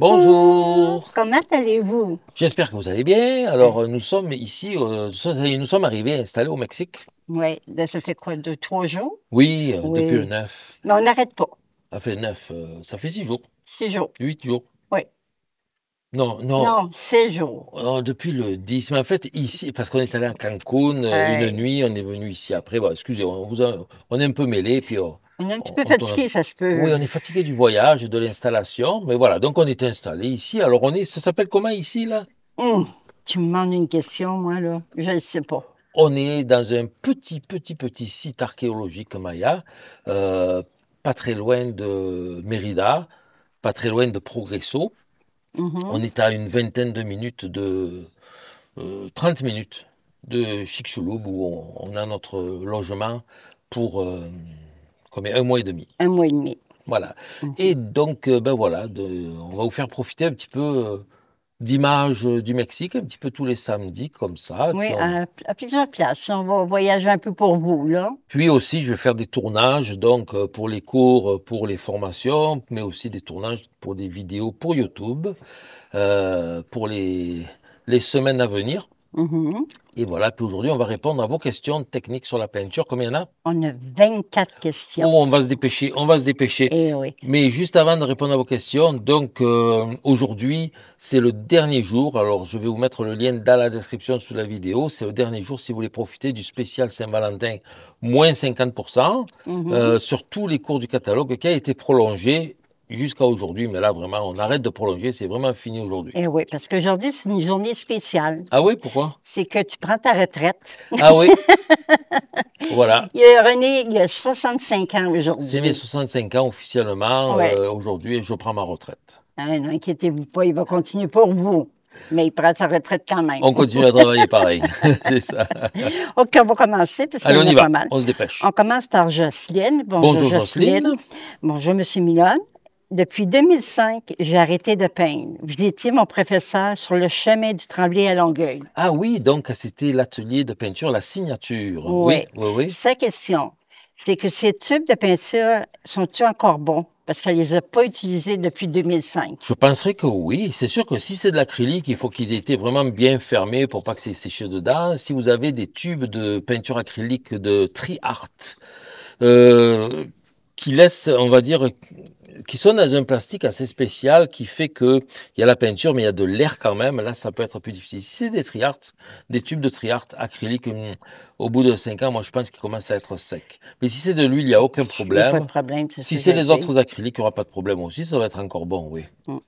Bonjour. Comment allez-vous J'espère que vous allez bien. Alors, euh, nous sommes ici, euh, nous sommes arrivés installés au Mexique. Oui, ben, ça fait quoi, deux, trois jours Oui, euh, depuis le 9. Mais on n'arrête pas. Ça fait neuf, ça fait six jours. Six jours. Huit jours. Oui. Non, non. Non, six jours. depuis le 10. Mais en fait, ici, parce qu'on est allé à Cancun une nuit, on est venu ici après. Bon, excusez, on, on est un peu mêlés, puis oh. On est un petit peu fatigué, ça se peut. Oui, on est fatigué du voyage, et de l'installation. Mais voilà, donc on est installé ici. Alors, on est, ça s'appelle comment ici, là hum, Tu me demandes une question, moi, là. Je ne sais pas. On est dans un petit, petit, petit site archéologique maya, euh, pas très loin de Mérida, pas très loin de Progresso. Mhm. On est à une vingtaine de minutes de. 30 euh, minutes de Chicxulub où on, a notre logement pour. Euh, comme Un mois et demi. Un mois et demi. Voilà. Mhm. Et donc, euh, ben voilà, de, on va vous faire profiter un petit peu euh, d'images euh, du Mexique, un petit peu tous les samedis, comme ça. Oui, à, plusieurs places. On va voyager un peu pour vous, là. Puis aussi, je vais faire des tournages, donc, pour les cours, pour les formations, mais aussi des tournages pour des vidéos pour YouTube, pour les, les semaines à venir. Mhm. Et voilà, puis aujourd'hui, on va répondre à vos questions techniques sur la peinture. Combien il y en a On a 24 questions. Oh, on va se dépêcher, on va se dépêcher. Eh Mais juste avant de répondre à vos questions, donc euh, aujourd'hui, c'est le dernier jour. Alors, je vais vous mettre le lien dans la description sous la vidéo. C'est le dernier jour si vous voulez profiter du spécial Saint-Valentin, moins 50% mhm. euh, sur tous les cours du catalogue qui a été prolongé jusqu'à aujourd'hui. Mais là, vraiment, on arrête de prolonger. C'est vraiment fini aujourd'hui. Eh oui, parce qu'aujourd'hui, c'est une journée spéciale. Ah oui, pourquoi? C'est que tu prends ta retraite. Ah oui? voilà. Il est René, il a 65 ans aujourd'hui. C'est mes 65 ans officiellement euh, aujourd'hui et je prends ma retraite. Ah, inquiétez vous pas, il va continuer pour vous. Mais il prend sa retraite quand même. On continue à travailler pareil. c'est ça. OK, on va commencer parce Allez, on y va. Pas mal. On se dépêche. On commence par Jocelyne. Bonjour, Bonjour Jocelyne. Jocelyne. Bonjour, M. Milone. Depuis 2005, j'ai arrêté de peindre. Vous étiez mon professeur sur le chemin du Tremblay à Longueuil. Ah oui, donc c'était l'atelier de peinture, la signature. Oui, oui, Sa question, c'est que ces tubes de peinture sont-ils encore bons? Parce qu'elle ne les a pas utilisés depuis 2005. Je penserais que oui. C'est sûr que si c'est de l'acrylique, il faut qu'ils aient été vraiment bien fermés pour pas que ça séché dedans. Si vous avez des tubes de peinture acrylique de tri-art, euh, qui laissent, on va dire, qui sont dans un plastique assez spécial qui fait que il y a la peinture, mais il y a de l'air quand même. Là, ça peut être plus difficile. Si c'est des triartes, des tubes de triartes acryliques, mm, au bout de cinq ans, moi, je pense qu'ils commencent à être secs. Mais si c'est de l'huile, il n'y a aucun problème. Pas problème si c'est les autres acryliques, il n'y aura pas de problème aussi. Ça va être encore bon, oui. Mm.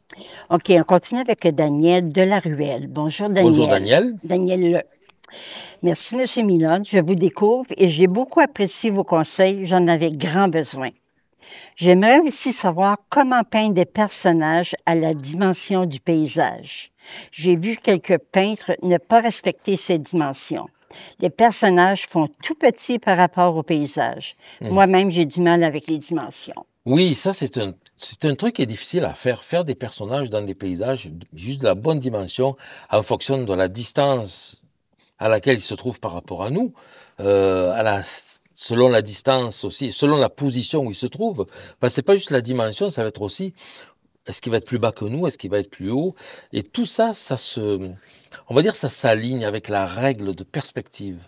OK, on continue avec Daniel de la Ruelle. Bonjour, Daniel. Bonjour, Daniel. Daniel le... Merci, M. Milon. Je vous découvre et j'ai beaucoup apprécié vos conseils. J'en avais grand besoin. J'aimerais aussi savoir comment peindre des personnages à la dimension du paysage. J'ai vu quelques peintres ne pas respecter ces dimensions. Les personnages font tout petit par rapport au paysage. Hmm. Moi-même, j'ai du mal avec les dimensions. Oui, ça, c'est un, truc qui est difficile à faire. Faire des personnages dans des paysages, juste de la bonne dimension, en fonction de la distance à laquelle ils se trouvent par rapport à nous, euh, à la selon la distance aussi, selon la position où il se trouve. Parce ben, que c'est pas juste la dimension, ça va être aussi est-ce qu'il va être plus bas que nous, est-ce qu'il va être plus haut. Et tout ça, ça se, on va dire, ça s'aligne avec la règle de perspective.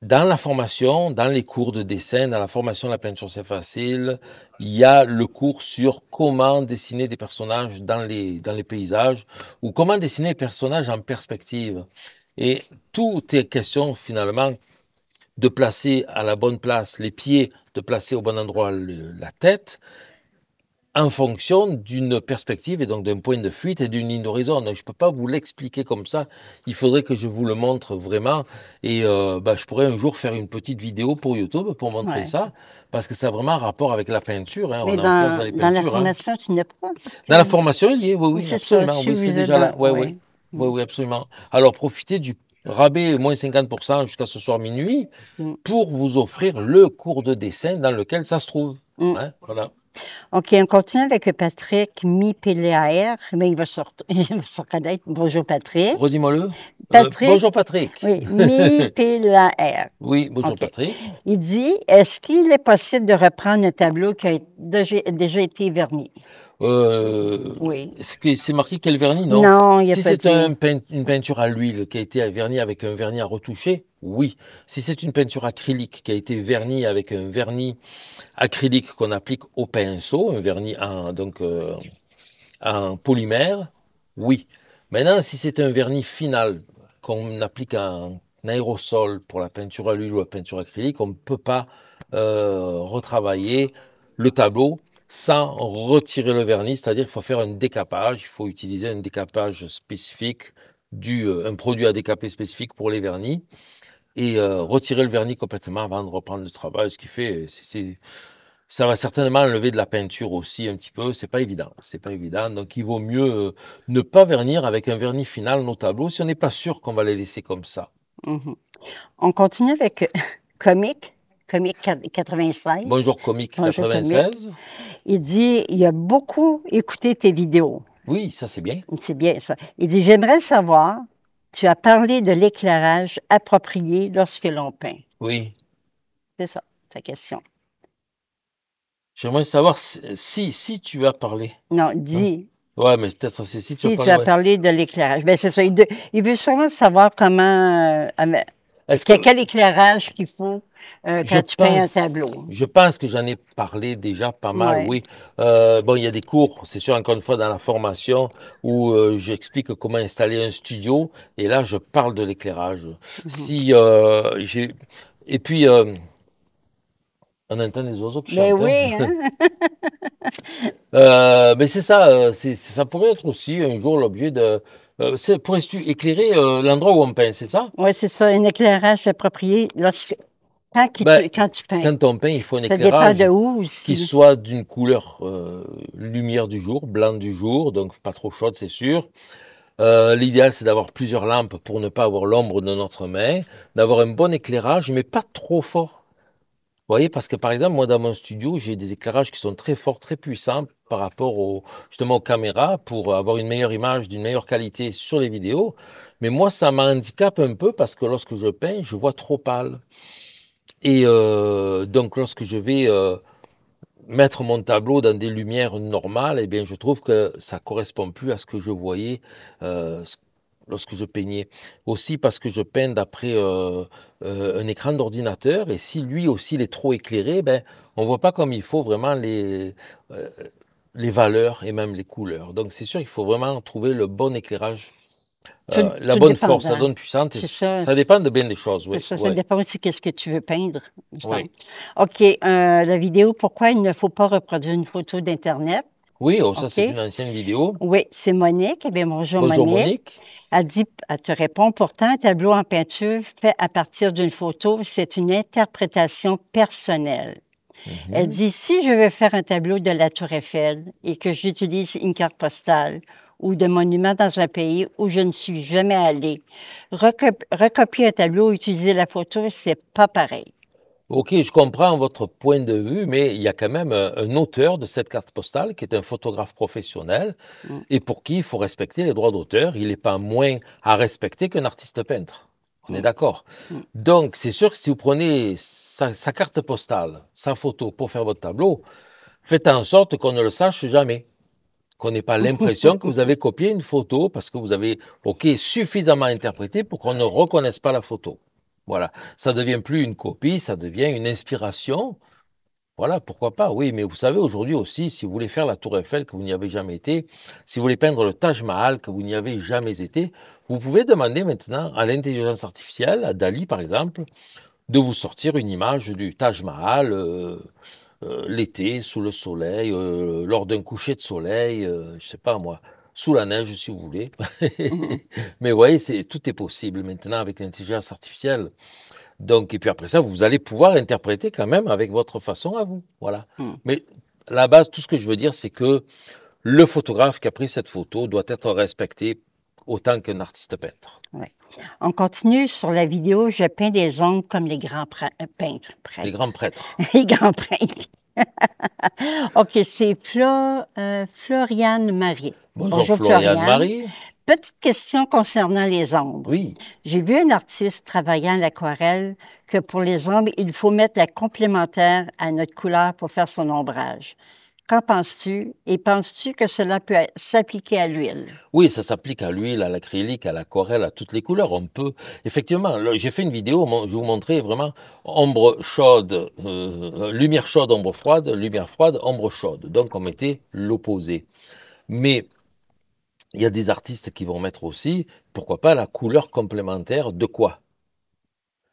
Dans la formation, dans les cours de dessin, dans la formation de la peinture, c'est facile. Il y a le cours sur comment dessiner des personnages dans les, dans les paysages ou comment dessiner des personnages en perspective. Et toutes est questions, finalement de placer à la bonne place les pieds, de placer au bon endroit la tête, en fonction d'une perspective et donc d'un point de fuite et d'une ligne d'horizon. je ne peux pas vous l'expliquer comme ça. Il faudrait que je vous le montre vraiment. Et euh, bah, je pourrais un jour faire une petite vidéo pour YouTube pour montrer ça, parce que ça a vraiment un rapport avec la peinture. Hein. dans, la hein. formation, tu n'as pas. Dans la formation, il y est, oui, oui, absolument. déjà là. oui. Oui, oui, absolument. Alors, profitez du rabais moins 50% jusqu'à ce soir minuit, mm. pour vous offrir le cours de dessin dans lequel ça se trouve. Mm. Hein, OK, on continue avec Patrick Mipéléaer, mais il va, se, Bonjour Patrick. Redis-moi-le. Euh, bonjour Patrick. Oui, oui, bonjour Patrick. Il dit, est-ce qu'il est possible de reprendre un tableau qui a déjà été verni? Euh, oui. C'est marqué quel vernis, non si c'est une peinture à l'huile qui a été vernie avec un vernis à retoucher, oui. Si c'est une peinture acrylique qui a été vernie avec un vernis acrylique qu'on applique au pinceau, un vernis en, donc, euh, polymère, oui. Maintenant, si c'est un vernis final qu'on applique en aérosol pour la peinture à l'huile ou la peinture acrylique, on ne peut pas euh, retravailler le tableau sans retirer le vernis, c'est-à-dire qu'il faut faire un décapage, il faut utiliser un décapage spécifique, du, euh, un produit à décaper spécifique pour les vernis, et euh, retirer le vernis complètement avant de reprendre le travail, ce qui fait, ça va certainement enlever de la peinture aussi un petit peu, c'est pas évident, c'est pas évident, donc il vaut mieux euh, ne pas vernir avec un vernis final nos tableaux si on n'est pas sûr qu'on va les laisser comme ça. Mmh on continue avec comic comique 96. Bonjour comique 96. Il dit, il a beaucoup écouté tes vidéos. Oui, ça c'est bien. C'est bien ça. Il dit, j'aimerais savoir, tu as parlé de l'éclairage approprié lorsque l'on peint. Oui. C'est ça, ta question. J'aimerais savoir si, si, tu as parlé. Non, dis. Oui, mais peut-être si, si, tu as parlé. tu as parlé de l'éclairage. Ben, il, veut sûrement savoir comment. Euh, est-ce quel éclairage qu'il faut euh, quand tu un tableau? Je pense que j'en ai parlé déjà pas mal, oui. Euh, bon, il y a des cours, c'est sûr, encore une fois, dans la formation où euh, j'explique comment installer un studio. Et là, je parle de l'éclairage. Mm-hmm. Si j'ai. Et puis. On entend des oiseaux qui mais Oui, hein. Hein. mais c'est ça, ça pourrait être aussi un jour l'objet de, euh, pourrais-tu éclairer euh, l'endroit où on peint, c'est ça? Oui, c'est ça, un éclairage approprié. quand, ben, tu, quand, tu, peins. Quand on peint, il faut un éclairage qui soit d'une couleur euh, lumière du jour, blanc du jour, donc pas trop chaude, c'est sûr. L'idéal, c'est d'avoir plusieurs lampes pour ne pas avoir l'ombre de notre main, d'avoir un bon éclairage, mais pas trop fort. Vous voyez, parce que par exemple, moi, dans mon studio, j'ai des éclairages qui sont très forts, très puissants, par rapport au, justement aux caméras pour avoir une meilleure image, d'une meilleure qualité sur les vidéos. Mais moi, ça m'handicape un peu parce que lorsque je peins, je vois trop pâle. Et euh, donc, lorsque je vais euh, mettre mon tableau dans des lumières normales, et eh bien, je trouve que ça ne correspond plus à ce que je voyais euh, lorsque je peignais. Aussi parce que je peins d'après un écran d'ordinateur, et si lui aussi il est trop éclairé, ben, on voit pas comme il faut vraiment les, les valeurs et même les couleurs. Donc, c'est sûr il faut vraiment trouver le bon éclairage, euh, la bonne force, la hein. bonne puissance. ça, dépend de bien des choses. Oui, ça, dépend aussi de ce que tu veux peindre. OK. Euh, la vidéo, pourquoi il ne faut pas reproduire une photo d'Internet? Oui, oh, ça, c'est une ancienne vidéo. Oui, c'est Monique. Eh bonjour, Monique. dit, elle te répond pourtant, un tableau en peinture fait à partir d'une photo, c'est une interprétation personnelle. Mhm. Elle dit, si je veux faire un tableau de la Tour Eiffel et que j'utilise une carte postale ou de monuments dans un pays où je ne suis jamais allée, recopier un tableau, utiliser la photo, c'est pas pareil. OK, je comprends votre point de vue, mais il y a quand même euh, un, auteur de cette carte postale qui est un photographe professionnel mm. et pour qui il faut respecter les droits d'auteur. Il n'est pas moins à respecter qu'un artiste peintre. On est mm. d'accord. Mm. Donc, c'est sûr que si vous prenez sa, carte postale, sa photo pour faire votre tableau, faites en sorte qu'on ne le sache jamais. Qu'on n'ait pas l'impression que vous avez copié une photo parce que vous avez OK suffisamment interprété pour qu'on ne reconnaisse pas la photo. Voilà. Ça devient plus une copie, ça devient une inspiration voilà, pourquoi pas, oui, mais vous savez, aujourd'hui aussi, si vous voulez faire la Tour Eiffel que vous n'y avez jamais été, si vous voulez peindre le Taj Mahal que vous n'y avez jamais été, vous pouvez demander maintenant à l'intelligence artificielle, à Dali par exemple, de vous sortir une image du Taj Mahal euh, euh, l'été, sous le soleil, euh, lors d'un coucher de soleil, je ne sais pas moi, sous la neige si vous voulez. mais vous voyez, tout est possible maintenant avec l'intelligence artificielle. Donc, et puis après ça, vous allez pouvoir interpréter quand même avec votre façon à vous. Voilà. Hmm. Mais la base, tout ce que je veux dire, c'est que le photographe qui a pris cette photo doit être respecté autant qu'un artiste peintre. Ouais. On continue sur la vidéo Je peins des ongles comme les grands euh, peintres. Les grands prêtres. les grands prêtres. OK, c'est Flo, euh, Floriane Marie. Bonjour Floriane Marie. Petite question concernant les ombres. Oui. J'ai vu un artiste travaillant l'aquarelle que pour les ombres, il faut mettre la complémentaire à notre couleur pour faire son ombrage. Qu'en penses-tu et penses-tu que cela peut s'appliquer à l'huile? Oui, ça s'applique à l'huile, à l'acrylique, à l'aquarelle, à toutes les couleurs. On peut, effectivement, j'ai fait une vidéo, je vous montrais vraiment ombre chaude, euh, lumière chaude, ombre froide, lumière froide, ombre chaude. Donc on mettait l'opposé. Mais il y a des artistes qui vont mettre aussi, pourquoi pas, la couleur complémentaire de quoi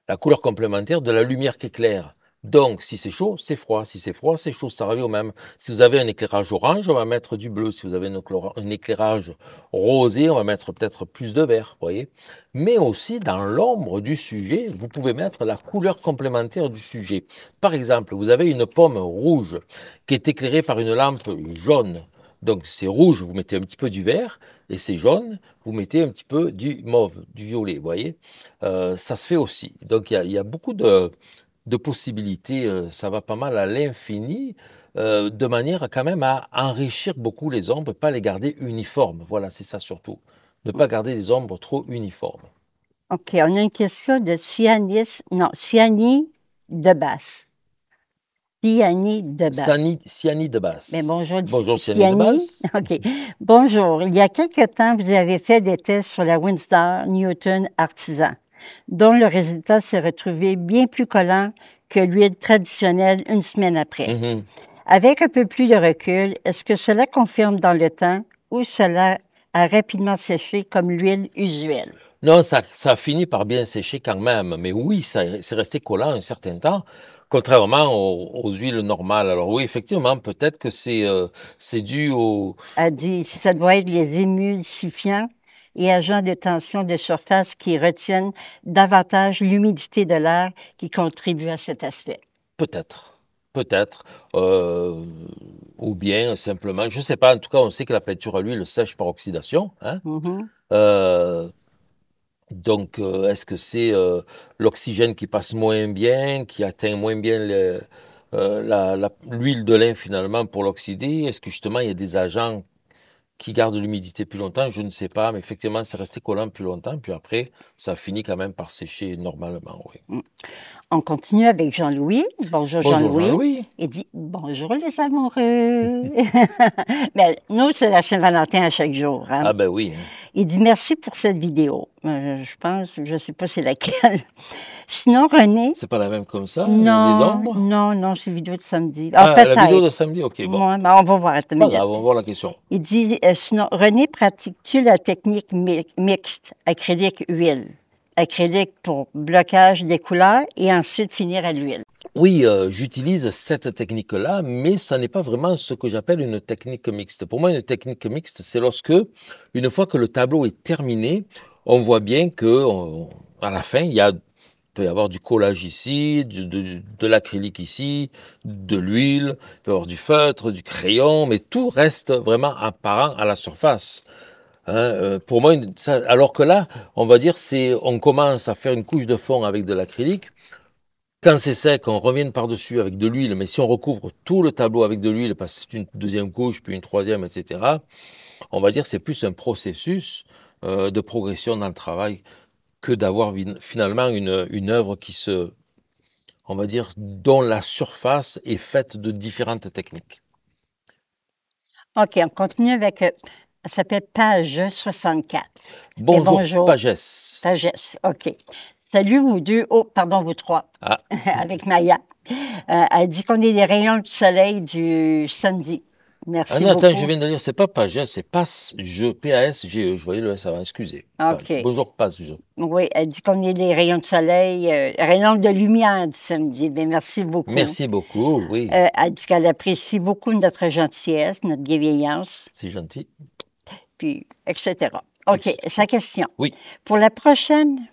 La couleur complémentaire de la lumière qui éclaire. Donc, si c'est chaud, c'est froid. Si c'est froid, c'est chaud, ça revient au même. Si vous avez un éclairage orange, on va mettre du bleu. Si vous avez un éclairage rosé, on va mettre peut-être plus de vert, voyez. Mais aussi, dans l'ombre du sujet, vous pouvez mettre la couleur complémentaire du sujet. Par exemple, vous avez une pomme rouge qui est éclairée par une lampe jaune. Donc c'est rouge, vous mettez un petit peu du vert, et c'est jaune, vous mettez un petit peu du mauve, du violet, vous voyez. Euh, ça se fait aussi. Donc il y, a beaucoup de, possibilités, euh, ça va pas mal à l'infini, euh, de manière quand même à enrichir beaucoup les ombres, pas les garder uniformes. Voilà, c'est ça surtout. Ne pas garder des ombres trop uniformes. OK, on a une question de Cyanis, non, de Basse. Siani de Basse. Siani Mais ben, bonjour, bonjour Siani, OK. Bonjour. Il y a quelque temps, vous avez fait des tests sur la Windsor Newton Artisan, dont le résultat s'est retrouvé bien plus collant que l'huile traditionnelle une semaine après. Mm-hmm. Avec un peu plus de recul, est-ce que cela confirme dans le temps ou cela a rapidement séché comme l'huile usuelle? Non, ça, ça a par bien sécher quand même. Mais oui, c'est resté collant un certain temps. Contrairement aux, huiles normales. Alors oui, effectivement, peut-être que c'est euh, c'est dû au... À ça doit être les émulsifiants et agents de tension de surface qui retiennent davantage l'humidité de l'air qui contribue à cet aspect. Peut-être. Peut-être. Euh, ou bien simplement, je ne sais pas, en tout cas, on sait que la peinture à l'huile sèche par oxydation. Hein? Mm-hmm. Euh, donc, euh, est-ce que c'est euh, l'oxygène qui passe moins bien, qui atteint moins bien euh, l'huile de lin finalement pour l'oxyder Est-ce que justement il y a des agents qui gardent l'humidité plus longtemps Je ne sais pas, mais effectivement, c'est resté collant plus longtemps, puis après, ça finit quand même par sécher normalement. Oui. Mmh on continue avec Jean-Louis. Bonjour, Jean-Louis. Il dit Bonjour les amoureux. Mais nous, c'est la Saint-Valentin à chaque jour. Hein. Ah ben oui. Hein. Il dit merci pour cette vidéo. Euh, je pense, je ne sais pas c'est laquelle. Sinon, René. C'est pas la même comme ça? Non. Les ombres? Non, non, c'est vidéo de samedi. Ah, ah la vidéo de samedi, OK. Ben, on va voir. Pas on va voir la question. Il dit euh, Sinon, René, pratiques-tu la technique mixte, acrylique, huile? acrylique pour blocage des couleurs et ensuite finir à l'huile. Oui, euh, j'utilise cette technique-là, mais ce n'est pas vraiment ce que j'appelle une technique mixte. Pour moi, une technique mixte, c'est lorsque, une fois que le tableau est terminé, on voit bien que à la fin, il y a peut y avoir du collage ici, de, de l'acrylique ici, de l'huile, il peut y avoir du feutre, du crayon, mais tout reste vraiment apparent à la surface. Hein, euh, pour moi, alors que là, on va dire, c'est, on commence à faire une couche de fond avec de l'acrylique. Quand c'est sec, on revient par-dessus avec de l'huile, mais si on recouvre tout le tableau avec de l'huile, parce que c'est une deuxième couche, puis une troisième, etc., on va dire c'est plus un processus euh, de progression dans le travail que d'avoir finalement une, une œuvre qui se, on va dire, dont la surface est faite de différentes techniques. OK, on continue avec euh, elle s'appelle Page 64. Bonjour, Pages. Pages, OK. Salut vous deux, oh, pardon, vous trois, ah. avec Maya. Euh, elle dit qu'on est les rayons du soleil du samedi. Merci. Ah non, beaucoup. attends, je viens de dire. c'est pas Pages, c'est Passe-Je, P-A-S-G-E. Je voyais le S avant, excusez. OK. Bonjour passe Oui, elle dit qu'on est les rayons de soleil, euh, rayons de lumière du samedi. Bien, merci beaucoup. Merci beaucoup, oui. Euh, elle dit qu'elle apprécie beaucoup notre gentillesse, notre bienveillance. C'est gentil etc. OK, sa question. Oui. Pour la prochaine.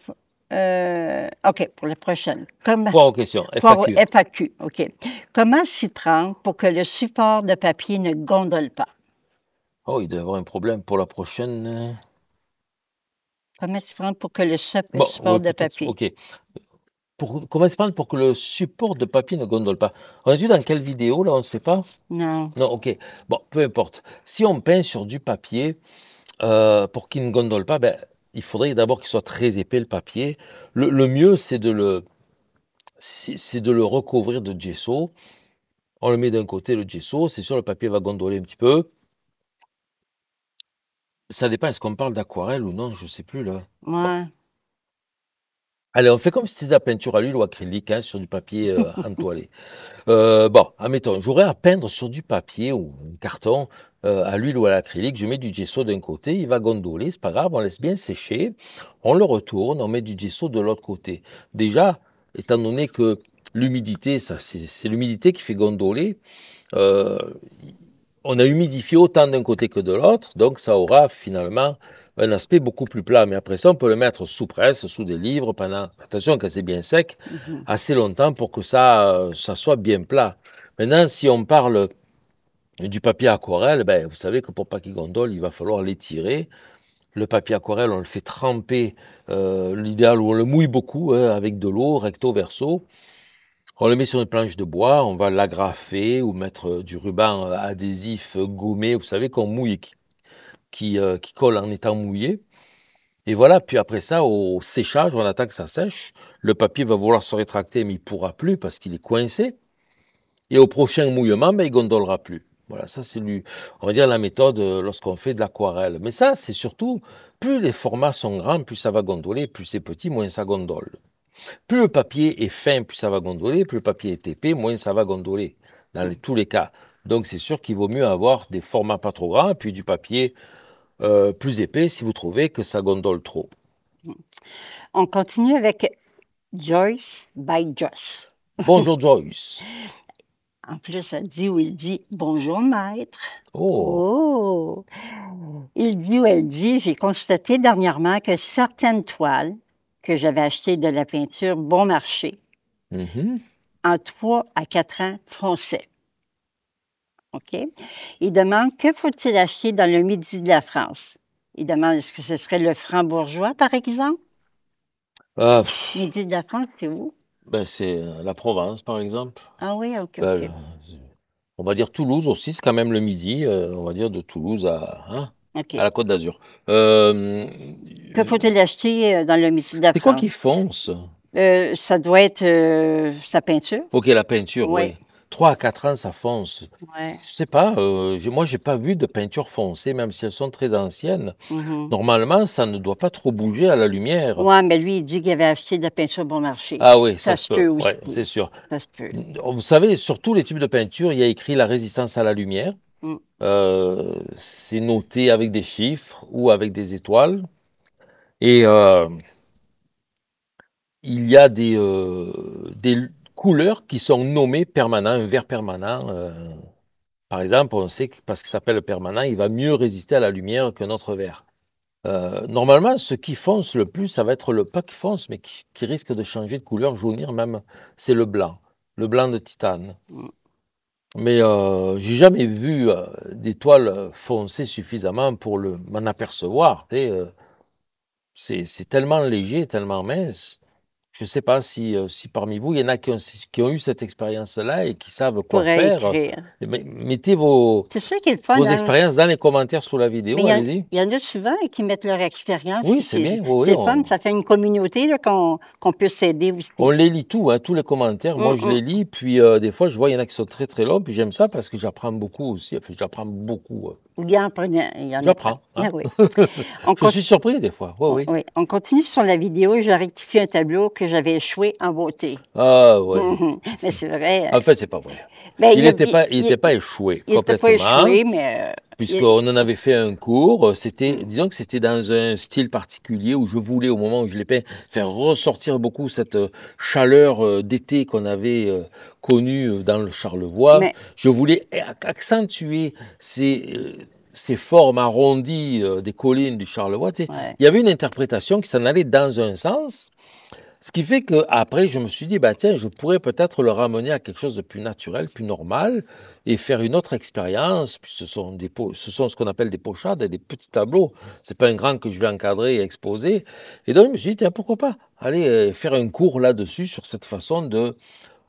Euh, OK, pour la prochaine. Comment, Foire questions, FAQ. FAQ, OK. Comment s'y prendre pour que le support de papier ne gondole pas? Oh, il doit y avoir un problème pour la prochaine. Comment s'y prendre pour que le support de papier. OK pour, comment se prendre pour que le support de papier ne gondole pas On est vu dans quelle vidéo, là, on ne sait pas Non. Non, ok. Bon, peu importe. Si on peint sur du papier euh, pour qu'il ne gondole pas, ben, il faudrait d'abord qu'il soit très épais, le papier. Le, mieux, c'est de le, c'est de le recouvrir de gesso. On le met d'un côté, le gesso. C'est sûr, le papier va gondoler un petit peu. Ça dépend, est-ce qu'on parle d'aquarelle ou non Je ne sais plus, là. Ouais. Allez, on fait comme si c'était de la peinture à l'huile ou acrylique hein, sur du papier euh, entoilé. Euh, bon, admettons, j'aurais à peindre sur du papier ou un carton euh, à l'huile ou à l'acrylique. Je mets du gesso d'un côté, il va gondoler, c'est pas grave, on laisse bien sécher, on le retourne, on met du gesso de l'autre côté. Déjà, étant donné que l'humidité, c'est l'humidité qui fait gondoler, on a humidifié autant d'un côté que de l'autre, donc ça aura finalement un aspect beaucoup plus plat. Mais après ça, on peut le mettre sous presse, sous des livres, pendant, attention quand c'est bien sec, mhm. assez longtemps pour que ça, euh, ça soit bien plat. Maintenant, si on parle du papier aquarelle, ben, vous savez que pour pas qu'il gondole, il va falloir l'étirer. Le papier aquarelle, on le fait tremper, euh, l'idéal où on le mouille beaucoup hein, avec de l'eau, recto verso. On le met sur une planche de bois, on va l'agrafer ou mettre du ruban euh, adhésif gommé, vous savez qu'on mouille, euh, qui, colle en étant mouillé. Et voilà, puis après ça, au séchage, on attend que ça sèche. Le papier va vouloir se rétracter, mais il ne pourra plus parce qu'il est coincé. Et au prochain mouillement, ben, il ne gondolera plus. Voilà, ça c'est on va dire la méthode euh, lorsqu'on fait de l'aquarelle. Mais ça, c'est surtout, plus les formats sont grands, plus ça va gondoler, plus c'est petit, moins ça gondole. Plus le papier est fin, plus ça va gondoler, plus le papier est épais, moins ça va gondoler, dans tous les cas. Donc c'est sûr qu'il vaut mieux avoir des formats pas trop grands, puis du papier euh, plus épais si vous trouvez que ça gondole trop. On continue avec Joyce by Joyce. Bonjour Joyce. En plus, elle dit ou il dit Bonjour maître. Oh. oh. Il dit ou elle dit J'ai constaté dernièrement que certaines toiles que j'avais achetées de la peinture bon marché, mm-hmm. en trois à quatre ans, fonçaient. OK? Il demande que faut-il acheter dans le midi de la France? Il demande est-ce que ce serait le franc bourgeois, par exemple? Le ah, midi de la France, c'est où? Ben, c'est euh, la Provence, par exemple. Ah oui, ben, OK. On va dire Toulouse aussi, c'est quand même le midi, euh, on va dire de Toulouse à, hein, à la Côte d'Azur. Euh, que faut-il acheter dans le midi de la France? C'est quoi qui fonce? ça doit être sa peinture. OK, la peinture, oui. 3 à 4 ans, ça fonce. Ouais. Je sais pas, euh, moi, j'ai pas vu de peinture foncée, même si elles sont très anciennes. Mm-hmm. Normalement, ça ne doit pas trop bouger à la lumière. Oui, mais lui, il dit qu'il avait acheté de la peinture bon marché. Ah oui, ça, se peut, aussi. Ouais, c'est sûr. Ça se peut. Oh, vous savez, sur tous les types de peinture, il y a écrit la résistance à la lumière. Mm. Euh, c'est noté avec des chiffres ou avec des étoiles. Et euh, il y a des, euh, couleurs qui sont nommées permanent, un vert permanent. Euh, par exemple, on sait que parce qu'il s'appelle permanent, il va mieux résister à la lumière qu'un autre vert. Euh, normalement, ce qui fonce le plus, ça va être le pas qui fonce, mais qui, risque de changer de couleur, jaunir même, c'est le blanc, le blanc de titane. Mm. Mais euh, j'ai jamais vu d'étoiles euh, des toiles foncées suffisamment pour m'en apercevoir. c'est tellement léger, tellement mince je ne sais pas euh, si, parmi vous, il y en a qui ont, qui ont eu cette expérience-là et qui savent quoi faire. Eh ben, mettez vos, vos hein. expériences dans les commentaires sous la vidéo. Allez-y. Il y en a souvent qui mettent leur expérience. Oui, c'est bien. Ça fait une communauté qu'on peut s'aider aussi. On les lit tout, hein, tous les commentaires. Moi, je les lis. Puis euh, des fois, je vois, il y en a qui sont très, très longs. Puis j'aime ça parce que j'apprends beaucoup aussi. Enfin, j'apprends beaucoup. Tu euh. Il y en, J'apprends. Hein. Ah oui. je suis surpris des fois. oui. oui. On continue sur la vidéo. Je rectifie un tableau que j'avais échoué en beauté. Ah oui. Mhm. mais c'est vrai. En fait, c'est pas vrai. Ben, il n'était pas, il, complètement. pas échoué il n'était pas échoué, mais. Euh, Puisqu'on en avait fait un cours, euh, c'était, disons que c'était dans un style particulier où je voulais, au moment où je l'ai peint, faire ressortir beaucoup cette euh, chaleur d'été qu'on avait connue dans le Charlevoix. Je voulais accentuer ces ces formes arrondies des collines du Charlevoix, il y avait une interprétation qui s'en allait dans un sens, ce qui fait que après, je me suis dit, bah, tiens, je pourrais peut-être le ramener à quelque chose de plus naturel, plus normal, et faire une autre expérience. Puis Ce sont, des ce sont ce qu'on appelle des pochades, des petits tableaux. Ce n'est pas un grand que je vais encadrer et exposer. Et donc, je me suis dit, tiens, pourquoi pas Allez euh, faire un cours là-dessus, sur cette façon de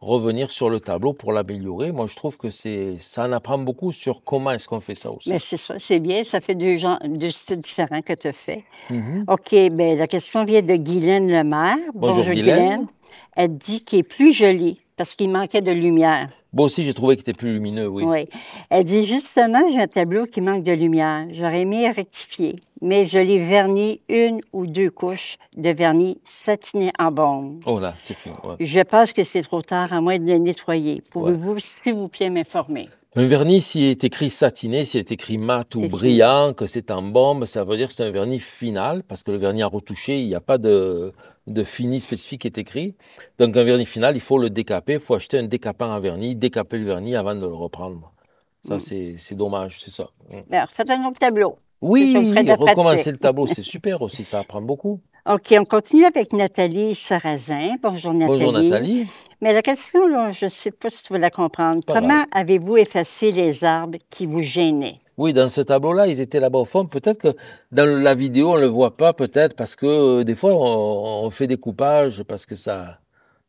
revenir sur le tableau pour l'améliorer. Moi, je trouve que c'est, ça en apprend beaucoup sur comment est-ce qu'on fait ça aussi. Mais c'est bien. Ça fait deux, gens, styles différents que tu fais. Mhm. OK, mais ben, la question vient de Guylaine Lemaire. Bonjour, Bonjour Guylaine. Elle dit qu'il est plus joli parce qu'il manquait de lumière. Bon, aussi, j'ai trouvé qu'il était plus lumineux, oui. Oui. Elle dit justement, j'ai un tableau qui manque de lumière. J'aurais aimé rectifier, mais je l'ai verni une ou deux couches de vernis satiné en bombe. Oh là, c'est fini. Je pense que c'est trop tard, à moins de le nettoyer. Pouvez-vous, s'il vous plaît, m'informer? Un vernis, s'il est écrit satiné, s'il est écrit mat ou brillant, que c'est en bombe, ça veut dire que c'est un vernis final, parce que le vernis à retoucher, il n'y a pas de, de fini spécifique qui est écrit. Donc un vernis final, il faut le décaper, il faut acheter un décapant à vernis, décaper le vernis avant de le reprendre. Ça, mm. c'est dommage, c'est ça. Alors, mm. ben, faites un autre tableau. Oui, recommencer le tableau, c'est super aussi, ça apprend beaucoup. OK, on continue avec Nathalie Sarrazin. Bonjour Nathalie. Bonjour Nathalie. Mais la question, je ne sais pas si tu veux la comprendre. Comment avez-vous effacé les arbres qui vous gênaient? Oui, dans ce tableau-là, ils étaient là-bas au fond. Peut-être que dans la vidéo, on ne le voit pas, peut-être, parce que euh, des fois, on, on fait des coupages, parce que ça.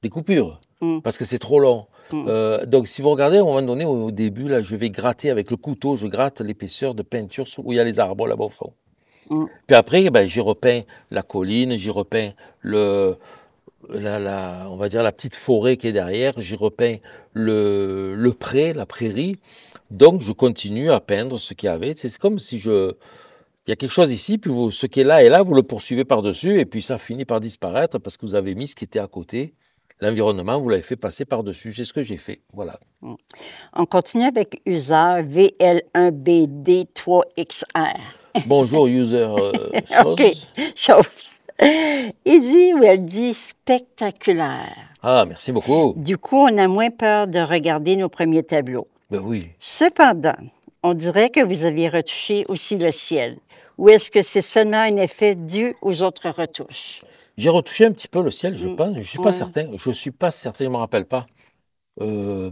des coupures. Mm. parce que c'est trop long. Mm. Euh, donc, si vous regardez, à un moment donné, au, début, là, je vais gratter avec le couteau, je gratte l'épaisseur de peinture où il y a les arbres là-bas au fond. Mm. Puis après, eh ben, j'ai repeint la colline, j'ai repeint le, la, on va dire la petite forêt qui est derrière, j'ai repeint le, le pré, la prairie. Donc, je continue à peindre ce qu'il y avait. C'est comme si je, il y a quelque chose ici, puis vous, ce qui est là et là, vous le poursuivez par-dessus, et puis ça finit par disparaître parce que vous avez mis ce qui était à côté l'environnement, vous l'avez fait passer par-dessus. C'est ce que j'ai fait. Voilà. Mm. On continue avec user VL1BD3XR. Bonjour, user. Euh, OK, Il dit ou elle dit spectaculaire. Ah, merci beaucoup. Du coup, on a moins peur de regarder nos premiers tableaux. Ben oui. Cependant, on dirait que vous aviez retouché aussi le ciel. Ou est-ce que c'est seulement un effet dû aux autres retouches? J'ai retouché un petit peu le ciel, je mm. pense. Je ne suis pas certain. Je ne suis pas certain, je me rappelle pas. Euh,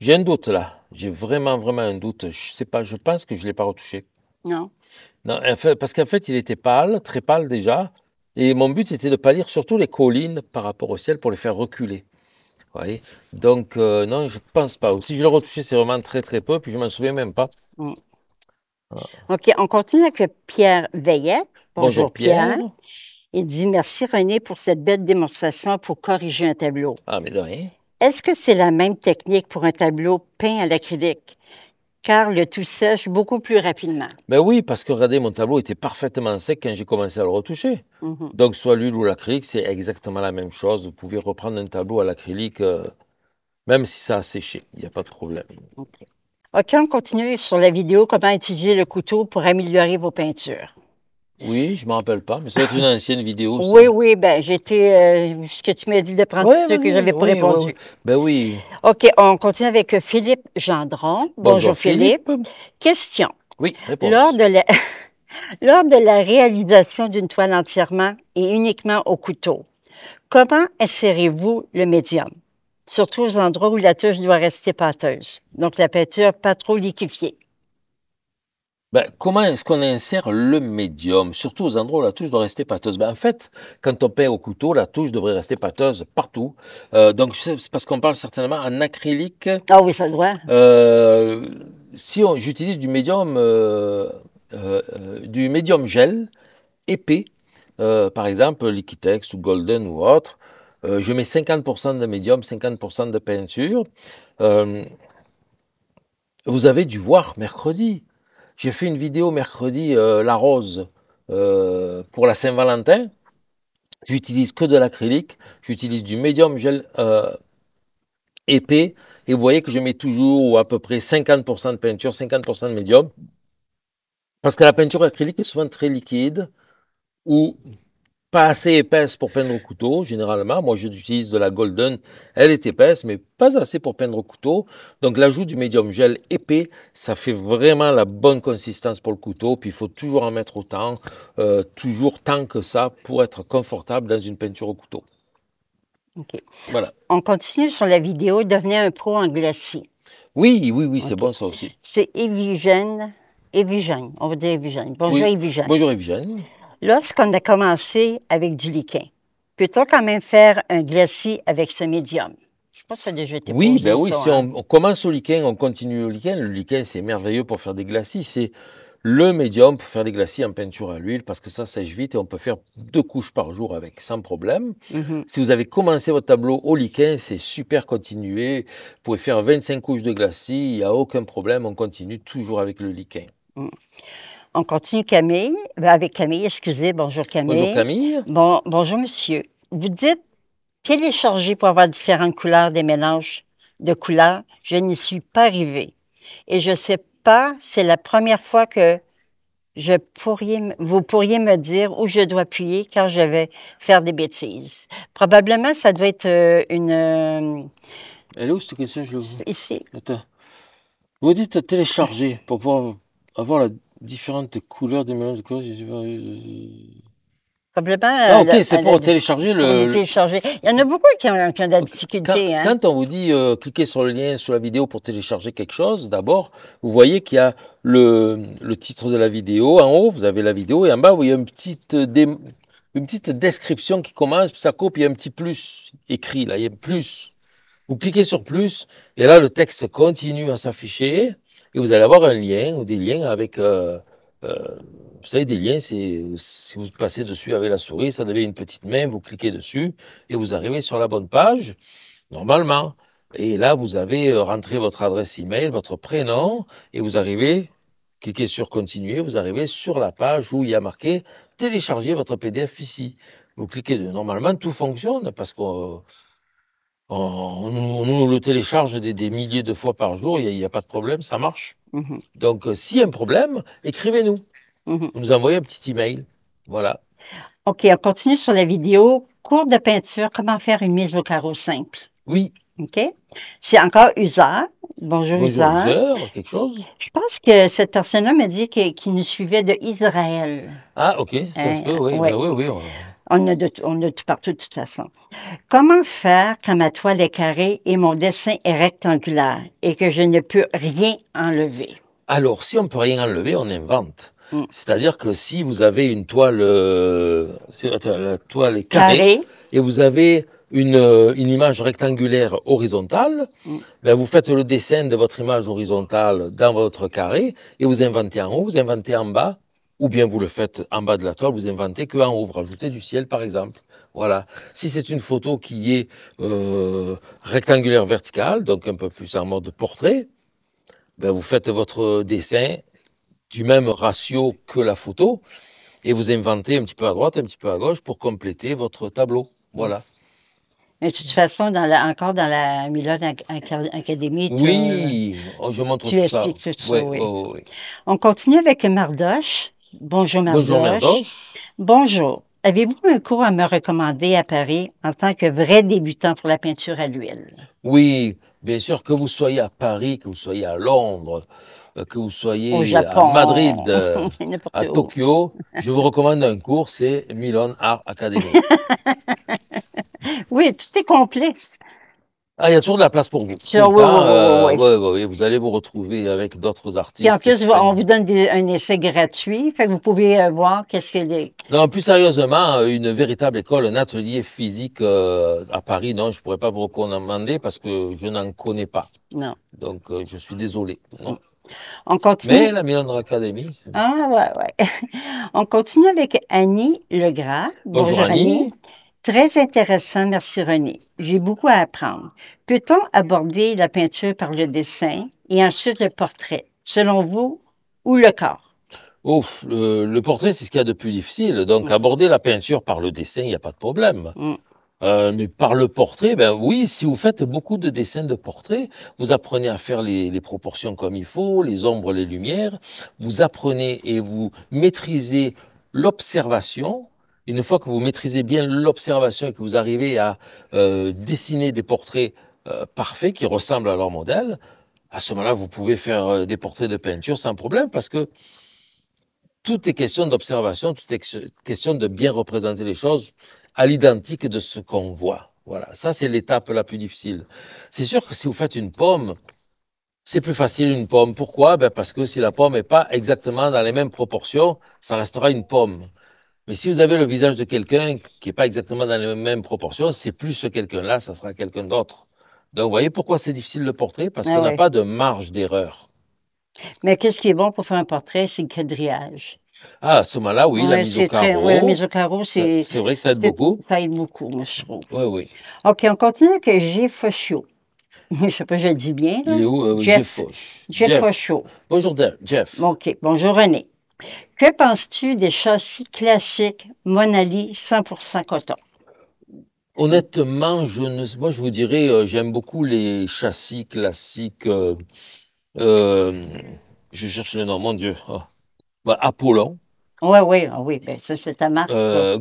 j'ai un doute là. J'ai vraiment, vraiment un doute. Je sais pas, je pense que je ne l'ai pas retouché. Non. non parce qu'en fait, il était pâle, très pâle déjà. Et mon but, c'était de pâlir surtout les collines par rapport au ciel pour les faire reculer. Vous voyez Donc, euh, non, je ne pense pas. Si je l'ai retouché, c'est vraiment très, très peu, puis je ne m'en souviens même pas. Mm. Ah. OK, on continue avec Pierre Veillet. Bonjour, Bonjour Pierre. Il dit Merci René pour cette belle démonstration pour corriger un tableau. Ah, mais là, hein? Est-ce que c'est la même technique pour un tableau peint à l'acrylique? Car le tout sèche beaucoup plus rapidement. Ben oui, parce que regardez, mon tableau était parfaitement sec quand j'ai commencé à le retoucher. Mhm. Donc, soit l'huile ou l'acrylique, c'est exactement la même chose. Vous pouvez reprendre un tableau à l'acrylique, euh, même si ça a séché. Il n'y a pas de problème. OK. OK, on continue sur la vidéo Comment utiliser le couteau pour améliorer vos peintures. Oui, je ne m'en rappelle pas, mais ça c'est une ancienne vidéo. Oui, oui, ben j'étais. Euh, ce que tu m'as dit de prendre que j'avais pas répondu. Ben oui. OK, on continue avec euh, Philippe Gendron. Bonjour, Philippe. Question. Oui, réponse. Lors de la, Lors de la réalisation d'une toile entièrement et uniquement au couteau, comment insérez-vous le médium? Surtout aux endroits où la touche doit rester pâteuse, donc la peinture pas trop liquéfiée. Ben, comment est-ce qu'on insère le médium Surtout aux endroits où la touche doit rester pâteuse. Ben, en fait, quand on peint au couteau, la touche devrait rester pâteuse partout. Euh, donc, c'est parce qu'on parle certainement en acrylique. Ah oui, ça doit. Euh, si j'utilise du médium, euh, euh, du médium gel épais, par exemple Liquitex ou Golden ou autre, je mets 50% de médium, 50% de peinture. vous avez dû voir mercredi j'ai fait une vidéo mercredi, euh, la rose, euh, pour la Saint-Valentin. J'utilise que de l'acrylique, j'utilise du médium gel euh, épais. Et vous voyez que je mets toujours à peu près 50% de peinture, 50% de médium. Parce que la peinture acrylique est souvent très liquide ou pas assez épaisse pour peindre au couteau, généralement. Moi, j'utilise de la Golden. Elle est épaisse, mais pas assez pour peindre au couteau. Donc, l'ajout du médium gel épais, ça fait vraiment la bonne consistance pour le couteau. Puis, il faut toujours en mettre autant, euh, toujours tant que ça, pour être confortable dans une peinture au couteau. OK. Voilà. On continue sur la vidéo. Devenez un pro en glacis. Oui, oui, oui, c'est bon ça aussi. C'est Evigène. Evigène, on va dire Evigène. Bonjour Evigène. Bonjour Evigène. Lorsqu'on a commencé avec du liquin, peut-on quand même faire un glacis avec ce médium? Je pense que ça a déjà été Oui, ben oui, si hein. on, commence au liquin, on continue au liquin. Le liquin, c'est merveilleux pour faire des glacis. C'est le médium pour faire des glacis en peinture à l'huile parce que ça sèche vite et on peut faire deux couches par jour avec sans problème. Mm-hmm. Si vous avez commencé votre tableau au liquin, c'est super continué. Vous pouvez faire 25 couches de glacis, il n'y a aucun problème. On continue toujours avec le liquin. Mm. On continue Camille, ben, avec Camille, excusez, bonjour Camille. Bonjour Camille. Bon, bonjour monsieur. Vous dites télécharger pour avoir différentes couleurs des mélanges de couleurs. Je n'y suis pas arrivée. Et je ne sais pas, c'est la première fois que je pourriez, vous pourriez me dire où je dois appuyer car je vais faire des bêtises. Probablement, ça doit être euh, une. Euh, Elle est où cette question? Je le vois. Ici. Vous dites télécharger pour pouvoir avoir la différentes couleurs des mélanges de couleurs. Ça bah, euh, pas. Ah, euh, ok, c'est pour télécharger le, Télécharger. Il y en a beaucoup qui ont, de la difficulté. Quand, hein. quand on vous dit euh, cliquez sur le lien sous la vidéo pour télécharger quelque chose, d'abord, vous voyez qu'il y a le, titre de la vidéo en haut, vous avez la vidéo, et en bas, vous voyez une petite, une petite description qui commence, puis ça coupe, il y a un petit plus écrit là, il y a plus. Vous cliquez sur plus, et là, le texte continue à s'afficher et vous allez avoir un lien ou des liens avec... Euh, euh, vous savez, des liens, si vous passez dessus avec la souris, ça devient une petite main, vous cliquez dessus et vous arrivez sur la bonne page, normalement. Et là, vous avez euh, rentré votre adresse email, votre prénom, et vous arrivez, cliquez sur continuer, vous arrivez sur la page où il y a marqué télécharger votre PDF ici. Vous cliquez de, normalement, tout fonctionne parce que on, on, on, le télécharge des, milliers de fois par jour, il n'y a, pas de problème, ça marche. Mm-hmm. Donc, si euh, s'il y a un problème, écrivez-nous. Mm-hmm. Nous envoyez un petit e-mail. Voilà. OK, on continue sur la vidéo. Cours de peinture, comment faire une mise au carreau simple? Oui. OK. C'est encore usa Bonjour, Bonjour quelque chose? Je pense que cette personne-là m'a dit qu'il nous suivait de Israël. Ah, OK, ça se euh, peut, oui. Ben oui, oui. On a, de, on partout de toute façon. Comment faire quand ma toile est carrée et mon dessin est rectangulaire et que je ne peux rien enlever? Alors, si on ne peut rien enlever, on invente. Mm. C'est-à-dire que si vous avez une toile, euh, carrée, et vous avez une, euh, image rectangulaire horizontale, mm. ben, vous faites le dessin de votre image horizontale dans votre carré et vous inventez en haut, vous inventez en bas, ou bien vous le faites en bas de la toile, vous inventez qu'en haut, vous rajoutez du ciel par exemple. Voilà. Si c'est une photo qui est euh, rectangulaire verticale, donc un peu plus en mode portrait, ben vous faites votre dessin du même ratio que la photo et vous inventez un petit peu à droite, un petit peu à gauche pour compléter votre tableau. Voilà. de toute façon, encore dans la Milan Academy, tu, oui, oh, je montre tu expliques tout ça. Oui, On continue avec Mardoche. Bonjour, Mardoche. Bonjour, Bonjour. Avez-vous un cours à me recommander à Paris en tant que vrai débutant pour la peinture à l'huile? Oui, bien sûr, que vous soyez à Paris, que vous soyez à Londres, euh, que vous soyez à Madrid, euh, à Tokyo, je vous recommande un cours, c'est Milan Art Academy. oui, tout est complexe. Ah, il y a toujours de la place pour vous. oui, oui, oui, Vous allez vous retrouver avec d'autres artistes. Et en plus, on vous donne un essai gratuit. vous pouvez euh, voir qu'est-ce qu'elle est. Non, plus sérieusement, euh, une véritable école, un atelier physique euh, à Paris, non, je ne pourrais pas vous recommander parce que je n'en connais pas. Non. Donc, je suis désolé. On continue. Mais la Milan Academy. Ah, ouais, ouais. on continue avec Annie Legras. Bonjour, Bonjour Annie. Très intéressant, merci René. J'ai beaucoup à apprendre. Peut-on aborder la peinture par le dessin et ensuite le portrait, selon vous, ou le corps? Ouf, le, portrait, c'est ce qu'il y a de plus difficile. Donc, mm. aborder la peinture par le dessin, il n'y a pas de problème. Mm. Euh, mais par le portrait, ben oui, si vous faites beaucoup de dessins de portraits, vous apprenez à faire les, proportions comme il faut, les ombres, les lumières, vous apprenez et vous maîtrisez l'observation, une fois que vous maîtrisez bien l'observation et que vous arrivez à euh, dessiner des portraits euh, parfaits qui ressemblent à leur modèle, à ce moment-là, vous pouvez faire euh, des portraits de peinture sans problème parce que tout est question d'observation, tout est question de bien représenter les choses à l'identique de ce qu'on voit. Voilà, ça c'est l'étape la plus difficile. C'est sûr que si vous faites une pomme, c'est plus facile une pomme. Pourquoi ben Parce que si la pomme n'est pas exactement dans les mêmes proportions, ça restera une pomme. Mais si vous avez le visage de quelqu'un qui n'est pas exactement dans les mêmes proportions, c'est plus ce quelqu'un-là, ça sera quelqu'un d'autre. Donc, vous voyez pourquoi c'est difficile le portrait Parce ah qu'on n'a pas de marge d'erreur. Mais qu'est-ce qui est bon pour faire un portrait C'est le quadrillage. Ah, à ce moment-là, oui, la mise au carreau. la mise au carreau, c'est. C'est vrai que ça aide beaucoup. Ça aide beaucoup, je trouve. Oui, oui. OK, on continue avec Jeff Fauchot. je ne sais pas, je le dis bien. Il est où, euh, Jeff, Jeff Jeff, Jeff. Bonjour, Jeff. OK. Bonjour, René. Que penses-tu des châssis classiques Monali 100% coton? Honnêtement, je ne, moi je vous dirais, euh, j'aime beaucoup les châssis classiques. Euh, euh, je cherche le nom, mon Dieu. Oh. Apollon. Ouais, oui, ah oui, ben, ça c'est ta marque.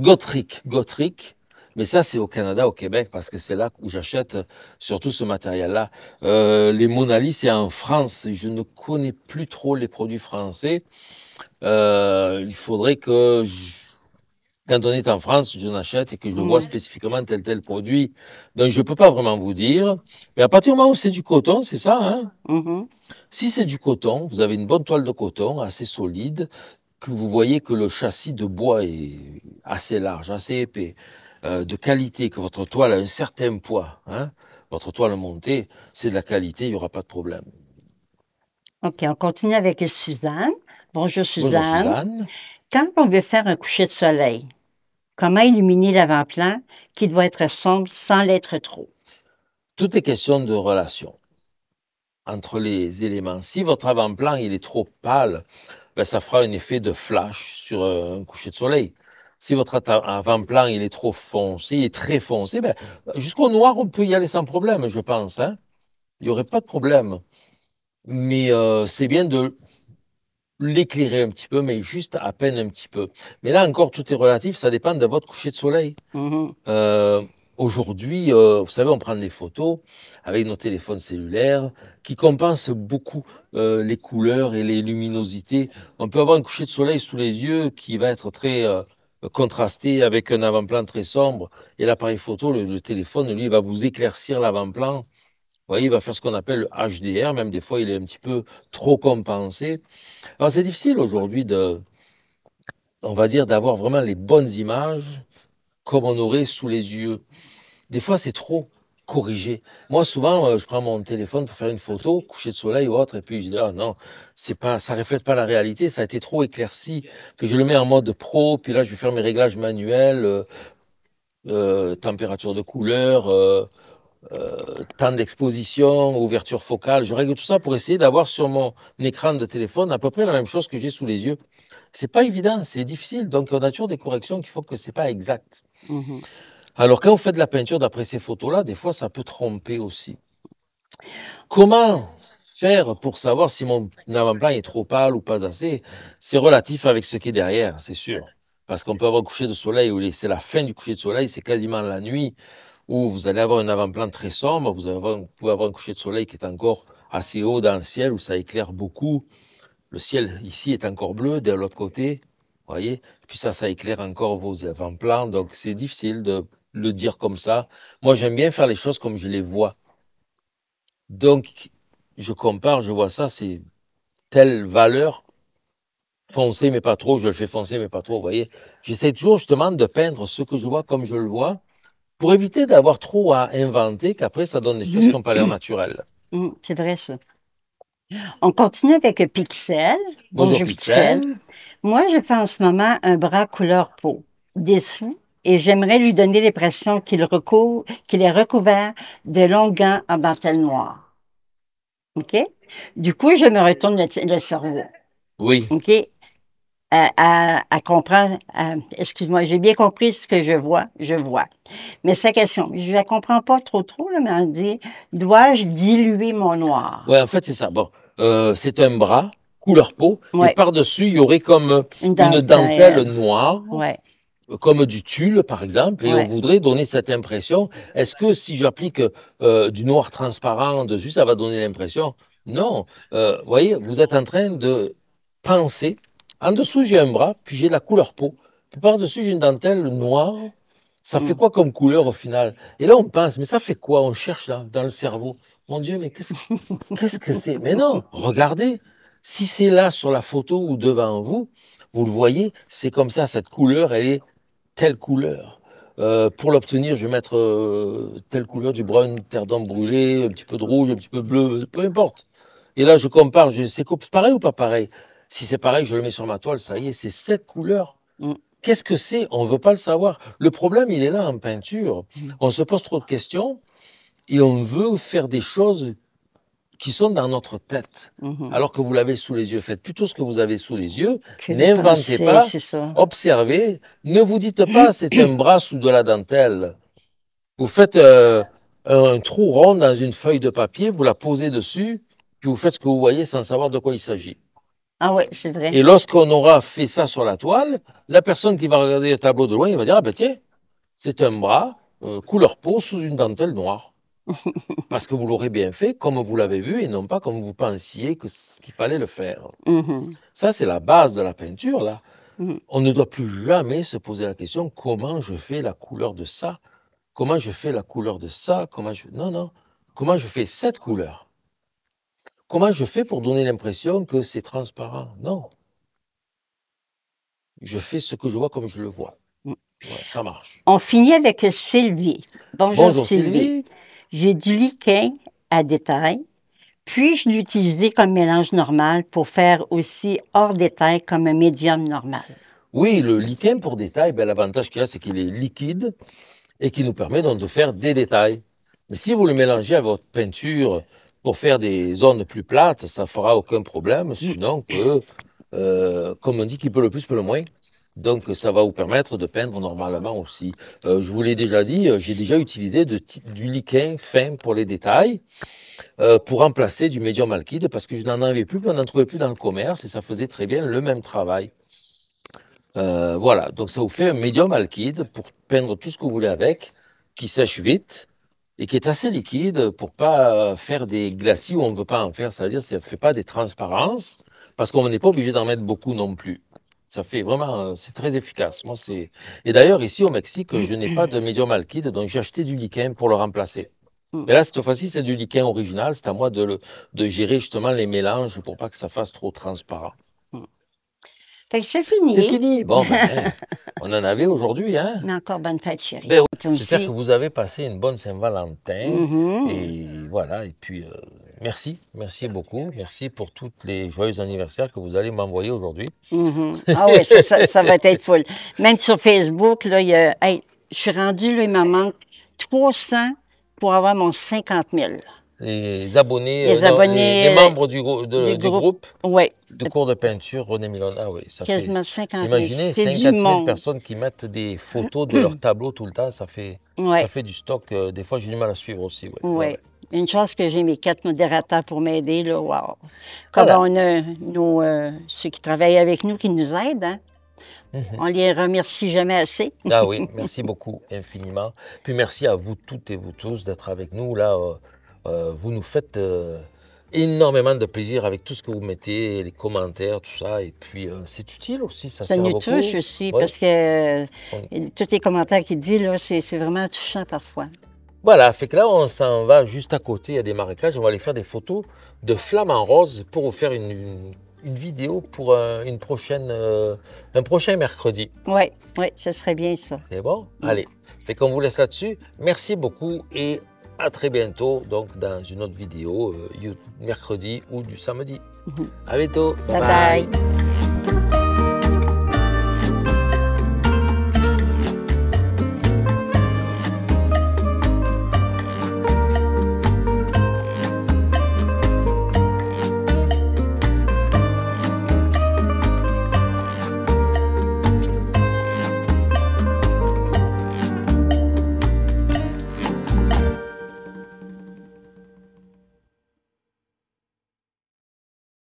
Gotrick, Gotrick. Mais ça, c'est au Canada, au Québec, parce que c'est là où j'achète surtout ce matériel-là. les Monali, c'est en France. Je ne connais plus trop les produits français euh, il faudrait que, quand on est en France, je n'achète et que je le vois spécifiquement tel tel produit. Donc, je ne peux pas vraiment vous dire. Mais à partir du moment où c'est du coton, c'est ça. Hein mm-hmm. Si c'est du coton, vous avez une bonne toile de coton, assez solide, que vous voyez que le châssis de bois est assez large, assez épais, euh, de qualité, que votre toile a un certain poids. Hein votre toile montée, c'est de la qualité, il n'y aura pas de problème. Ok, on continue avec Suzanne. Bonjour Suzanne. Quand on veut faire un coucher de soleil, comment illuminer l'avant-plan qui doit être sombre sans l'être trop? Tout est question de relation entre les éléments. Si votre avant-plan il est trop pâle, ben, ça fera un effet de flash sur euh, un coucher de soleil. Si votre avant-plan il est trop foncé, il est très foncé, ben, jusqu'au noir on peut y aller sans problème, je pense. Hein. Il n'y aurait pas de problème. Mais euh, c'est bien de l'éclairer un petit peu, mais juste à peine un petit peu. Mais là encore, tout est relatif, ça dépend de votre coucher de soleil. Mhm. Euh, aujourd'hui, euh, vous savez, on prend des photos avec nos téléphones cellulaires qui compensent beaucoup euh, les couleurs et les luminosités. On peut avoir un coucher de soleil sous les yeux qui va être très contrasté avec un avant-plan très sombre et l'appareil photo, le, téléphone, lui, va vous éclaircir l'avant-plan voyez, il va faire ce qu'on appelle HDR, même des fois il est un petit peu trop compensé. Alors c'est difficile aujourd'hui de, on va dire, d'avoir vraiment les bonnes images comme on aurait sous les yeux. Des fois c'est trop corrigé. Moi souvent euh, je prends mon téléphone pour faire une photo, coucher de soleil ou autre, et puis je dis ah non, c'est pas, ça reflète pas la réalité, ça a été trop éclairci. que je le mets en mode pro, puis là je vais faire mes réglages manuels, euh, euh, température de couleur. Euh, temps d'exposition, ouverture focale. Je règle tout ça pour essayer d'avoir sur mon écran de téléphone à peu près la même chose que j'ai sous les yeux. C'est pas évident, c'est difficile. Donc, on a toujours des corrections qu'il faut que c'est pas exact. Mhm. Alors, quand vous faites de la peinture d'après ces photos-là, des fois, ça peut tromper aussi. Comment faire pour savoir si mon avant-plan est trop pâle ou pas assez C'est relatif avec ce qui est derrière, c'est sûr. Parce qu'on peut avoir un coucher de soleil ou c'est la fin du coucher de soleil, c'est quasiment la nuit où vous allez avoir un avant-plan très sombre, vous, pouvez avoir un coucher de soleil qui est encore assez haut dans le ciel, où ça éclaire beaucoup. Le ciel ici est encore bleu, de l'autre côté, voyez Puis ça, ça éclaire encore vos avant-plans, donc c'est difficile de le dire comme ça. Moi, j'aime bien faire les choses comme je les vois. Donc, je compare, je vois ça, c'est telle valeur, foncée mais pas trop, je le fais foncer mais pas trop, vous voyez J'essaie toujours justement de peindre ce que je vois comme je le vois, pour éviter d'avoir trop à inventer, qu'après, ça donne des choses qui n'ont pas l'air naturelles. c'est vrai, ça. On continue avec Pixel. Bonjour, Pixel. Moi, je fais en ce moment un bras couleur peau, dessous, et j'aimerais lui donner l'impression qu'il est recouvert de longs gants en dentelle noir. OK? Du coup, je me retourne le, le cerveau. Oui. OK? à, comprendre, excuse-moi, j'ai bien compris ce que je vois, je vois. Mais sa question, je la comprends pas trop trop, là, mais on dit, dois-je diluer mon noir? Oui, en fait, c'est ça. Bon, euh, c'est un bras, couleur peau, mais par-dessus, il y aurait comme une dentelle, noire. comme du tulle, par exemple, et on voudrait donner cette impression. Est-ce que si j'applique euh, du noir transparent dessus, ça va donner l'impression Non. Euh, vous voyez, vous êtes en train de penser en dessous, j'ai un bras, puis j'ai la couleur peau. Puis par-dessus, j'ai une dentelle noire. Ça fait mm. quoi comme couleur au final Et là, on pense, mais ça fait quoi On cherche là, dans le cerveau. Mon Dieu, mais qu'est-ce, que c'est Mais non, regardez. Si c'est là sur la photo ou devant vous, vous le voyez, c'est comme ça, cette couleur, elle est telle couleur. Euh, pour l'obtenir, je vais mettre euh, telle couleur, du brun, terre d'homme brûlé un petit peu de rouge, un petit peu bleu, peu importe. Et là, je compare, je, c'est pareil ou pas pareil si c'est pareil, je le mets sur ma toile, ça y est, c'est cette couleur. Mm. Qu'est-ce que c'est On ne veut pas le savoir. Le problème, il est là en peinture. Mm. On se pose trop de questions et on veut faire des choses qui sont dans notre tête, mm-hmm. alors que vous l'avez sous les yeux. Faites plutôt ce que vous avez sous les yeux. N'inventez pas, observez. Ne vous dites pas c'est un bras sous de la dentelle. Vous faites euh, un trou rond dans une feuille de papier, vous la posez dessus, puis vous faites ce que vous voyez sans savoir de quoi il s'agit. Ah c'est vrai. Et lorsqu'on aura fait ça sur la toile, la personne qui va regarder le tableau de loin, il va dire Ah ben tiens, c'est un bras euh, couleur peau sous une dentelle noire. Parce que vous l'aurez bien fait comme vous l'avez vu et non pas comme vous pensiez que qu'il fallait le faire. Mm-hmm. Ça, c'est la base de la peinture, là. Mm-hmm. On ne doit plus jamais se poser la question comment je fais la couleur de ça Comment je fais la couleur de ça Comment je Non, non. Comment je fais cette couleur Comment je fais pour donner l'impression que c'est transparent Non. Je fais ce que je vois comme je le vois. Mm. ça marche. On finit avec Sylvie. Bonjour, Sylvie. J'ai du liquin à détail. Puis-je l'utiliser comme mélange normal pour faire aussi hors détail comme un médium normal? Oui, le liquin pour détail, ben, l'avantage qu'il a, c'est qu'il est liquide et qui nous permet donc de faire des détails. Mais si vous le mélangez à votre peinture, pour faire des zones plus plates, ça fera aucun problème, mm. sinon que, euh, comme on dit, qui peut le plus peut le moins. Donc, ça va vous permettre de peindre normalement aussi. Euh, je vous l'ai déjà dit, euh, j'ai déjà utilisé du liquin fin pour les détails pour remplacer du médium alkyde parce que je n'en avais plus, on n'en trouvait plus dans le commerce et ça faisait très bien le même travail. voilà, donc ça vous fait un médium alkyde pour peindre tout ce que vous voulez avec, qui sèche vite, et qui est assez liquide pour pas faire des glacis où on ne veut pas en faire. C'est-à-dire, ça ne fait pas des transparences parce qu'on n'est pas obligé d'en mettre beaucoup non plus. Ça fait vraiment, euh, c'est très efficace. Moi, c'est et d'ailleurs ici au Mexique, je n'ai pas de médium alkyde, donc j'ai acheté du liquin pour le remplacer. Mm. Mais là, cette fois-ci, c'est du liquin original. C'est à moi de, de gérer justement les mélanges pour pas que ça fasse trop transparent c'est fini. C'est fini. Bon, ben, ben, on en avait aujourd'hui, hein? Mais encore bonne fête, chérie. Ben, j'espère que vous avez passé une bonne Saint-Valentin. Mm-hmm. Et voilà, et puis euh, merci, merci beaucoup. Merci pour tous les joyeux anniversaires que vous allez m'envoyer aujourd'hui. Mm-hmm. Ah oui, ça, ça, va être full. Même sur Facebook, là, il y a... je suis rendu là, il me manque 300 pour avoir mon 50 000 les abonnés, les, euh, euh, membres du, de, du, groupe, ouais. de cours de peinture René Milon. Ah oui, ça fait. 50 imaginez, 5 000 personnes qui mettent des photos de leurs tableaux tout le temps, ça fait, ça fait du stock. Euh, des fois, j'ai du mal à suivre aussi. Oui. Ouais. Une chance que j'ai mes quatre modérateurs pour m'aider. Là, wow. Comme on a nos, ceux qui travaillent avec nous qui nous aident. Hein. Mhm. On les remercie jamais assez. ah oui, merci beaucoup infiniment. Puis merci à vous toutes et vous tous d'être avec nous. Là, euh, vous nous faites euh, énormément de plaisir avec tout ce que vous mettez, les commentaires, tout ça. Et puis, euh, c'est utile aussi, ça, ça nous touche aussi, parce que tous les commentaires qu'il dit, c'est vraiment touchant parfois. Voilà, fait que là, on s'en va juste à côté, il y a des marécages, on va aller faire des photos de flammes en rose pour vous faire une, vidéo pour un, une prochaine, un prochain mercredi. Oui, oui, ce serait bien ça. C'est bon? Allez, mm. fait qu'on vous laisse là-dessus. Merci beaucoup et à très bientôt, donc dans une autre vidéo, euh, mercredi ou du samedi. Mhm. À bientôt. bye. bye.